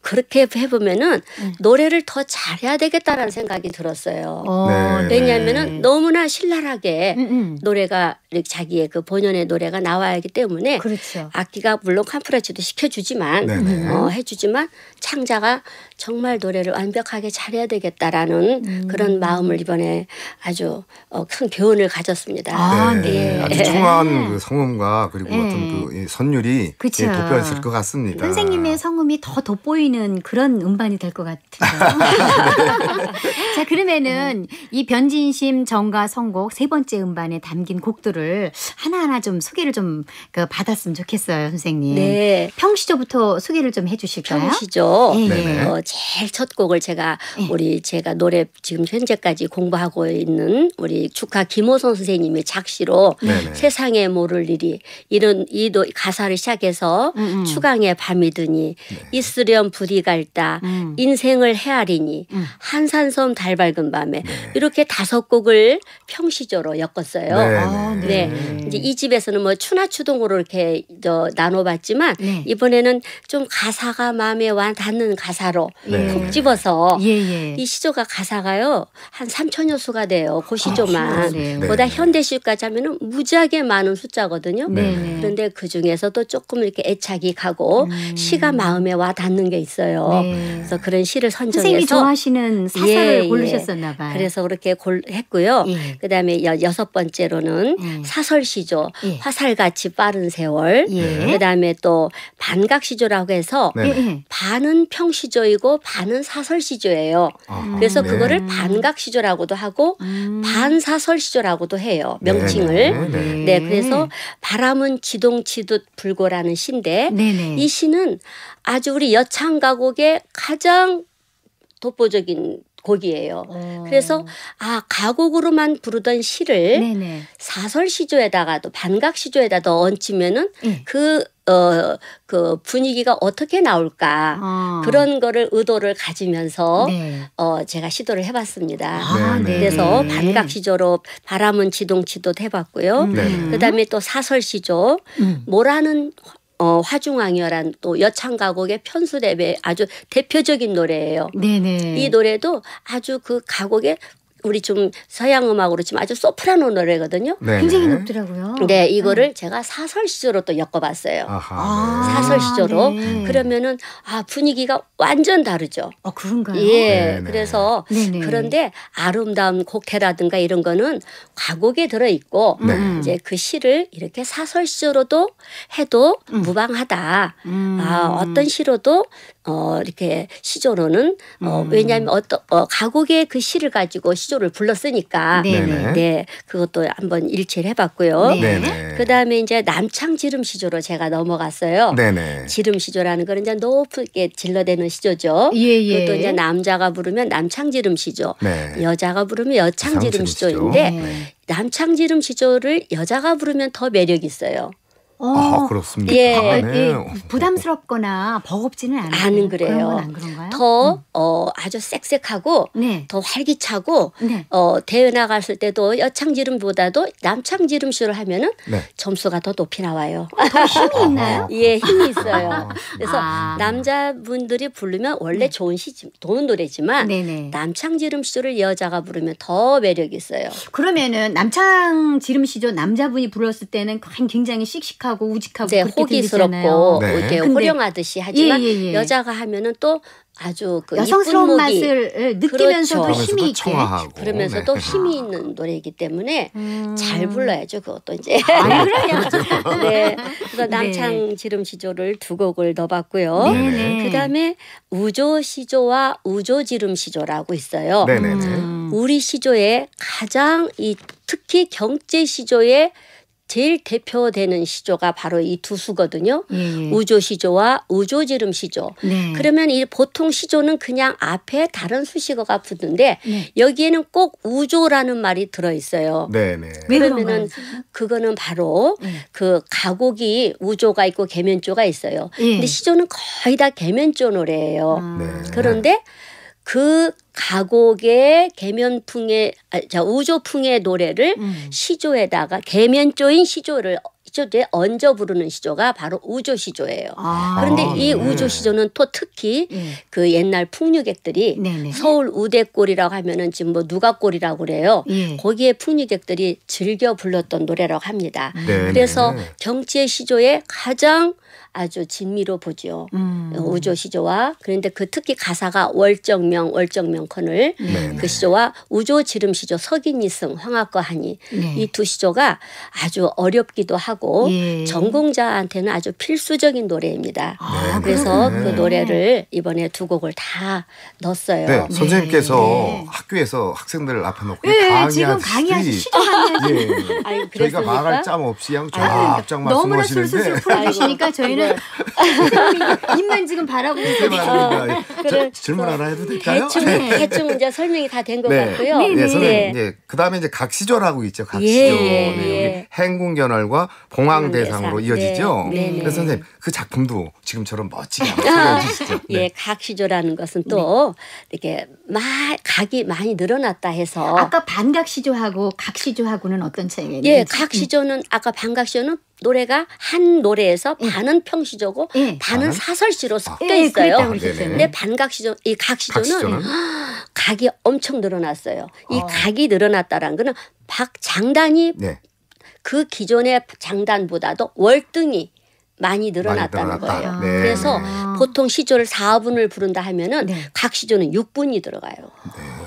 그렇게 해보면은 네. 노래를 더 잘해야 되겠다라는 생각이 들었어요. 어, 네. 왜냐하면은 네. 너무나 신랄하게 음음. 음. 노래가 자기의 그 본연의 노래가 나와야 하기 때문에 그렇죠. 악기가 물론 캄프레치도 시켜주지만 어, 해주지만 창자가 정말 노래를 완벽하게 잘해야 되겠다라는 음. 그런 마음을 이번에 아주 어, 큰 교훈을 가졌습니다. 아, 네. 네. 네. 예. 아주 청한그 성음과 그리고 예. 어떤 네. 그 선율이 그쵸. 예, 돋보였을 것 같습니다. 선생님의 성음이 더 돋보이는 그런 음반이 될 것같아요 네. 자 그러면은 이 변진심 정가 선곡 세 번째 음반에 담긴 곡들을 하나하나 좀 소개를 좀 그 받았으면 좋겠어요, 선생님. 네. 평시조부터 소개를 좀 해주실까요? 평시조. 예. 예. 네. 어, 제일 첫 곡을 제가 네. 우리 제가 노래 지금 현재까지 공부하고 있는 우리 축하 김호선 선생님의 작시로 네네. 세상에 모를 일이 이런 이도 가사를 시작해서 음음. 음. 추강의 밤이 드니 네. 있으렴 부이 갈다 음. 인생을 헤아리니 음. 한산섬 달 밝은 밤에 네. 이렇게 다섯 곡을 평시조로 엮었어요. 네, 아, 네. 네. 네. 이제 이 집에서는 뭐 추나 추동으로 이렇게 저 나눠봤지만 이번에는 좀 가사가 마음에 와 닿는 가사로 네. 네. 콕 집어서 예, 예. 이 시조가 가사가요 한 3천여 수가 돼요. 그 아, 시조만 아, 네. 보다 현대시까지 하면은 무지하게 많은 숫자거든요. 네. 네. 그런데 그 중에서도 조금 이렇게 애착이 가고 음. 시가 마음에 와 닿는 게 있어요. 네. 그래서 그런 시를 선정해서 선생님이 좋아하시는 사사를 예, 예, 고르셨었나 봐요. 그래서 그렇게 골 했고요. 예. 그다음에 여, 여섯 번째로는 예. 사설 시조 화살같이 빠른 세월. 그다음에 또 반각 시조라고 해서 반은 평시조이고 시조고 반은 사설 시조예요. 아, 그래서 네. 그거를 반각 시조라고도 하고 음. 반사설 시조라고도 해요. 네, 명칭을. 네 네. 네, 네 그래서 바람은 지동치듯 불고라는 시인데 이 시는 아주 우리 여창 가곡의 가장 독보적인 곡이에요. 오. 어. 그래서 아 가곡으로만 부르던 시를 네네. 사설 시조에다가도 반각 시조에다도 얹히면은 네. 그 어, 그 분위기가 어떻게 나올까 아. 그런 거를 의도를 가지면서 네. 어, 제가 시도를 해봤습니다. 아, 네. 네. 그래서 네. 반각 시조로 바람은 지동치도 해봤고요. 음. 네, 그다음에 또 사설 시조 음. 모라는 어, 화중왕녀란 또 여창가곡의 편수랩의 아주 대표적인 노래예요. 네네. 이 노래도 아주 그 가곡의 우리 좀 서양 음악으로 지금 아주 소프라노 노래거든요. 네네. 굉장히 높더라고요. 네, 네. 이거를 네. 제가 사설 시조로 또 엮어봤어요. 아하, 아, 네. 사설 시조로 네. 그러면은 아 분위기가 완전 다르죠. 아 그런가요? 예, 네네. 네. 그래서 네네. 그런데 아름다운 곡태라든가 이런 거는 과곡에 들어 있고 네. 음. 이제 그 시를 이렇게 사설 시조로도 해도 음. 무방하다. 음. 아 어떤 시로도 어, 이렇게 시조로는 어, 음. 왜냐하면 어떤 어, 가곡의 그 시를 가지고 시조를 불렀으니까 네네. 네, 네. 그것도 한번 일치를 해봤고요. 네. 그다음에 이제 남창 지름 시조로 제가 넘어갔어요. 네네. 지름 시조라는 거는 이제 높게 질러대는 시조죠. 예예. 예. 그것도 이제 남자가 부르면 남창 지름 시조, 네. 여자가 부르면 여창 지름 시조인데 네. 남창 지름 시조를 여자가 부르면 더 매력 있어요. 어, 아, 그렇습니까? 예. 아, 네. 예, 부담스럽거나 버겁지는 않은 안 그래요. 안더 음. 어, 아주 쌕쌕하고 네. 더 활기차고 네. 어, 대회 나갔을 때도 여창지름보다도 남창지름쇼를 하면은 네. 점수가 더 높이 나와요. 어, 더 힘이 있나요? 예, 힘이 있어요. 아. 그래서 아. 남자분들이 부르면 원래 네. 좋은 시 좋은 노래지만 남창지름쇼를 여자가 부르면 더매력 있어요. 그러면은 남창지름시조 남자분이 불렀을 때는 굉장히 씩씩하고 우직하고 우직하고 네, 호기스럽고 네. 이렇게 호령하듯이 예, 하지만 예, 예, 예. 여자가 하면은 또 아주 그 여성스러운 맛을 예, 그렇죠. 느끼면서도 그렇죠. 힘이 있게 청아하고. 그러면서도 네. 힘이 있는 노래이기 때문에 음. 잘 불러야죠 그것도 이제 아, 그럼요 네 그래서 네. 남창 지름 시조를 두 곡을 넣어봤고요 그다음에 우조 시조와 우조 지름 시조라고 있어요 음. 우리 시조의 가장 이 특히 경제 시조의 제일 대표되는 시조가 바로 이 두 수거든요. 예, 예. 우조 시조와 우조 지름 시조. 네. 그러면 이 보통 시조는 그냥 앞에 다른 수식어가 붙는데 네. 여기에는 꼭 우조라는 말이 들어 있어요. 네, 네. 그러면은 그거는 바로 예. 그 가곡이 우조가 있고 개면조가 있어요. 예. 근데 시조는 거의 다개면조 노래예요. 아. 네. 그런데 그 가곡의 계면풍의 아, 자 우조풍의 노래를 음. 시조에다가 계면조인 시조를 시조에 얹어 부르는 시조가 바로 우조 시조예요. 아, 그런데 이 네. 우조 시조는 또 특히 네. 그 옛날 풍류객들이 네, 네, 서울 우대골이라고 하면은 지금 뭐 누가골이라고 그래요. 예. 거기에 풍류객들이 즐겨 불렀던 노래라고 합니다. 네, 네. 그래서 경치의 시조에 가장 아주 진미로 보죠. 음. 우조 시조와 그런데 그 특히 가사가 월정명 월정명컨을 네, 네. 그 시조와 우조 지름 시조 석인이승 황학거하니 네. 이두 시조가 아주 어렵기도 하고 예. 전공자한테는 아주 필수적인 노래입니다. 아, 네, 그래서 그 네. 그 노래를 이번에 두 곡을 다 넣었어요. 네, 선생님께서 학교에서 학생들을 앞에 놓고 네, 강의하 강의하시죠. 예. 저희가 말할 짬 없이 양쫙쫙 말씀하시는데 너무나 술술술 풀어주시니까 저희는 우리는 입만 네. 지금 바라고 네, 있습니다. 어, 질문 하나 해도 될까요? 대충 네. 대충 이제 설명이 다 된것 네. 같고요. 네, 네 선생님 이 예, 그다음에 이제 각시절하고 있죠. 각시절. 예, 예. 네, 행궁견월과 봉황대상으로 이어지죠. 그래서 선생님 그 작품도 지금처럼 멋지게 소개해 주시죠. 예, 각시조라는 것은 또 음. 이렇게 마, 각이 많이 늘어났다 해서 아까 반각시조하고 각시조하고는 어떤 차이가 있나요? 예, 각시조는 아까 반각시조는 노래가 한 노래에서 예. 반은 평시조고 예. 반은 사설시로 아. 섞여 예, 있어요. 아, 근데 반각시조 이 각시조는 각이 엄청 늘어났어요. 이 어. 각이 늘어났다라는 거는 박 장단이 네. 그 기존의 장단보다도 월등히 많이 늘어났다는 많이 거예요. 네. 그래서 아. 보통 시조를 4분을 부른다 하면은 네. 각 시조는 6분이 들어가요.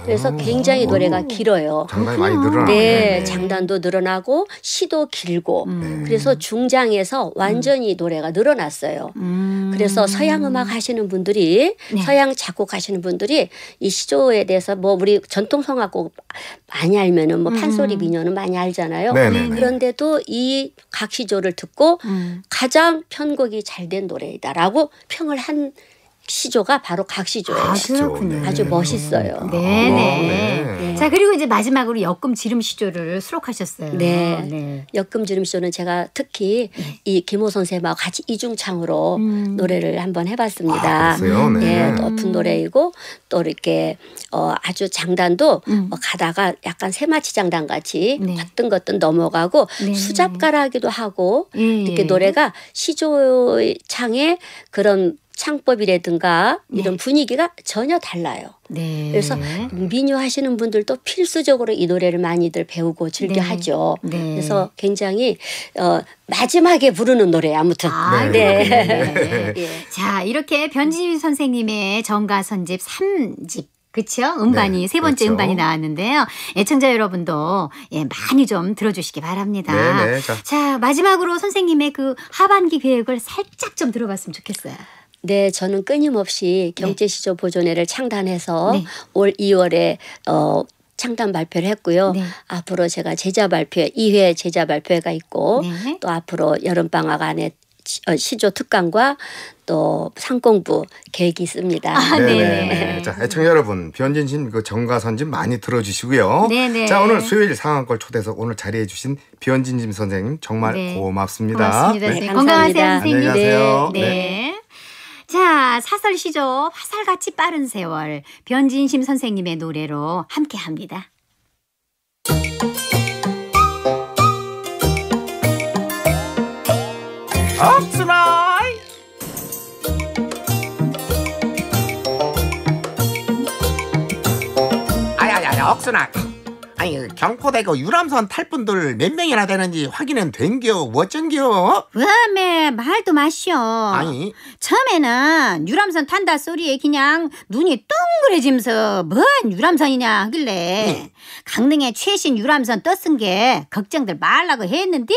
그래서 굉장히 노래가 길어요. 장단이 많이 늘어나네. 네, 네, 장단도 늘어나고 시도 길고 음. 네. 그래서 중장에서 완전히 음. 노래가 늘어났어요. 음. 그래서 서양 음악 하시는 분들이 네. 서양 작곡 하시는 분들이 이 시조에 대해서 뭐 우리 전통 성악곡 많이 알면은 뭐 판소리 민요는 많이 알잖아요. 그런데도 이 각 시조를 듣고 가장 편곡이 잘 된 노래이다라고 평을 한 시조가 바로 각시조예요. 아, 그렇군요. 네. 아주 멋있어요. 네네. 아, 네. 자 그리고 이제 마지막으로 역금지름 시조를 수록하셨어요. 네. 네. 역금지름 시조는 제가 특히 네. 이 김호 선생님하고 같이 이중창으로 음. 노래를 한번 해봤습니다. 아, 그 네. 예, 높은 음. 노래이고 또 이렇게 어, 아주 장단도 음. 어, 가다가 약간 세마치 장단 같이 네. 왔던 것든 넘어가고 수잡가라 하기도 하고 예. 이렇게 노래가 시조 창의 그런 창법이라든가 이런 네. 분위기가 전혀 달라요. 네. 그래서 민요 하시는 분들도 필수적으로 이 노래를 많이들 배우고 즐겨 네. 하죠. 네. 그래서 굉장히 어, 마지막에 부르는 노래 아무튼. 아, 네. 네. 네. 예. 자 이렇게 변진민 선생님의 정가 선집 3집 그렇죠? 음반이 네, 세 번째 그렇죠. 음반이 나왔는데요. 애청자 여러분도 예, 많이 좀 들어주시기 바랍니다. 네, 네, 자. 자. 마지막으로 선생님의 그 하반기 계획을 살짝 좀 들어봤으면 좋겠어요. 네, 저는 끊임없이 네. 경제시조 네. 보존회를 창단해서 네. 올 2월에 어, 창단 발표를 했고요. 네. 앞으로 제가 제자 발표회 2회 제자 발표회가 있고 네. 또 앞으로 여름 방학 안에 어, 시조 특강과 또 상공부 계획이 있습니다. 아, 네. 네. 자, 애청 여러분, 변진 씨그 정가선진 많이 들어주시고요. 네네. 자, 오늘 수요일 상황걸 초대석 오늘 자리해 주신 변진심 선생님 정말 네. 고맙습니다. 고맙습니다. 네. 네. 건강하세요, 선생님. 안녕히 가세요. 네. 자, 사설 시조 화살같이 빠른 세월 변진심 선생님의 노래로 함께 합니다. 없으나 아야야야 억순아 아니 경포대교 유람선 탈 분들 몇 명이나 되는지 확인은 된겨 어쩐겨? 왜매 말도 마시오. 아니 처음에는 유람선 탄다 소리에 그냥 눈이 동그레짐서뭔 유람선이냐 하길래 응. 강릉에 최신 유람선 떴은 게 걱정들 말라고 했는데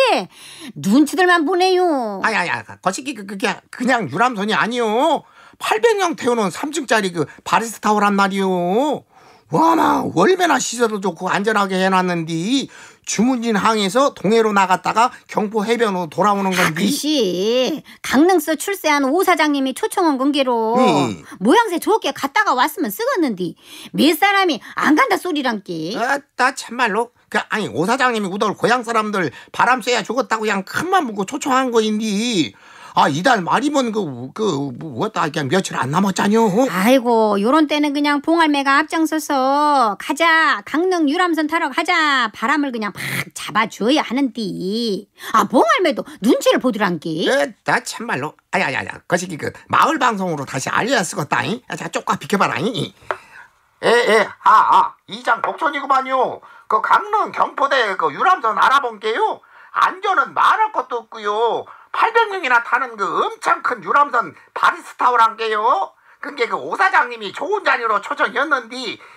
눈치들만 보네요. 아야야 거시기 그, 그게 그냥 유람선이 아니오 800명 태우는 3층짜리 그 바리스타호란 말이오 와마 월매나 시설도 좋고 안전하게 해놨는디 주문진 항에서 동해로 나갔다가 경포 해변으로 돌아오는 건디 아, 글씨 강릉서 출세한 오 사장님이 초청한 관계로 응. 모양새 좋게 갔다가 왔으면 쓰겄는디몇 사람이 안 간다 소리란끼 아따 참말로 그 아니 오 사장님이 우덜 고향 사람들 바람 쐬야 죽었다고 그냥 큰맘 먹고 초청한 거인디 아 이달 말이면 그그 그, 뭐다 그, 그냥 며칠 안 남았잖요. 아이고 요런 때는 그냥 봉알매가 앞장서서 가자 강릉 유람선 타러 가자 바람을 그냥 팍 잡아줘야 하는디. 아 봉알매도 눈치를 보더란기. 나 참말로 아야야야 거시기 그 마을 방송으로 다시 알려야 쓰겄다잉. 아, 자 쪼까 비켜봐라잉. 에, 에, 아 아 이장 독선이구만요그 강릉 경포대 그 유람선 알아본게요. 안전은 말할 것도 없고요. 800명이나 타는 그 엄청 큰 유람선 바리스타오란 게요. 그게 그 오사장님이 좋은 자리로 초청했는데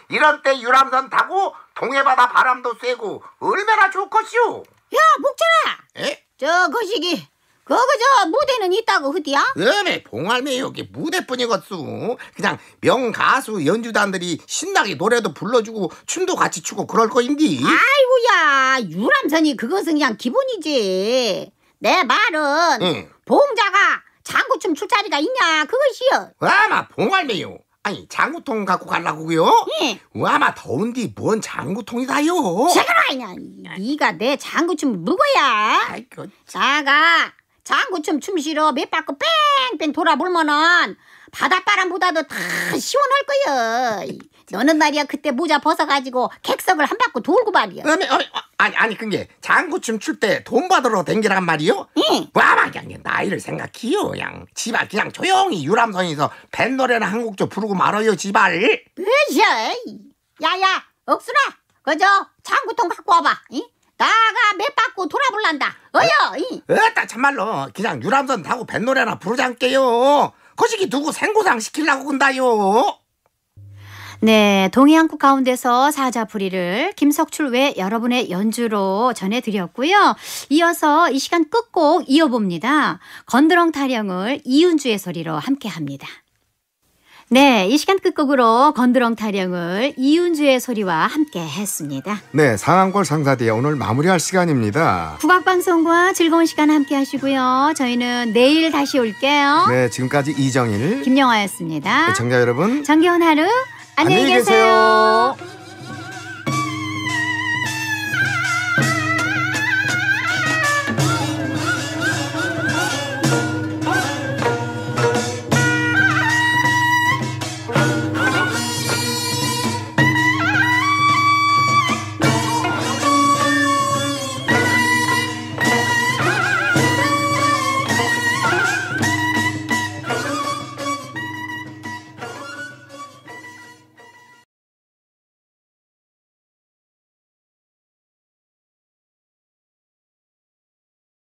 이런 때 유람선 타고 동해바다 바람도 쐬고 얼마나 좋겠슈. 야복천아 에? 저 거시기 거기 저 무대는 있다고 흩디야? 음에 봉알매 여기 무대뿐이겠수 그냥 명가수 연주단들이 신나게 노래도 불러주고 춤도 같이 추고 그럴 거인디 아이고야 유람선이 그것은 그냥 기본이지 내 말은 응. 봉자가 장구춤 출자리가 있냐 그것이요. 와마 봉할매요. 아니 장구통 갖고 갈라고요? 예. 와마 더운디 뭔 장구통이다요? 제가라냐 네가 내 장구춤 물고야. 아이고. 자가 장구춤 춤시러 몇 바퀴 뺑뺑 돌아볼 만한 바닷바람보다도 다 시원할 거야. 너는 말이야 그때 모자 벗어가지고 객석을 한 바퀴 돌고 말이야. 아니, 아니, 아니, 아니 그게 장구 춤출 때 돈 받으러 댕기란 말이요? 응. 와막 그냥 나이를 생각해요. 그냥 지발 그냥 조용히 유람선에서 뱃 노래나 한 곡 좀 부르고 말아요 지발. 으쌰. 야야 억수라 그저 장구통 갖고 와봐. 이? 나가 몇바고 돌아볼란다. 어여. 이. 어따 참말로 그냥 유람선 타고 뱃 노래나 부르지 않게요. 거시기 누구 생고상 시키려고 군다요. 네, 동해안국 가운데서 사자풀이를 김석출 외 여러분의 연주로 전해드렸고요. 이어서 이 시간 끝곡 이어봅니다. 건드렁 타령을 이은주의 소리로 함께합니다. 네, 이 시간 끝곡으로 건드렁 타령을 이윤주의 소리와 함께 했습니다. 네, 상한골 상사대에 오늘 마무리할 시간입니다. 국악방송과 즐거운 시간 함께 하시고요. 저희는 내일 다시 올게요. 네, 지금까지 이정일, 김영화였습니다. 시청자 여러분, 정겨운 하루 안녕히 계세요.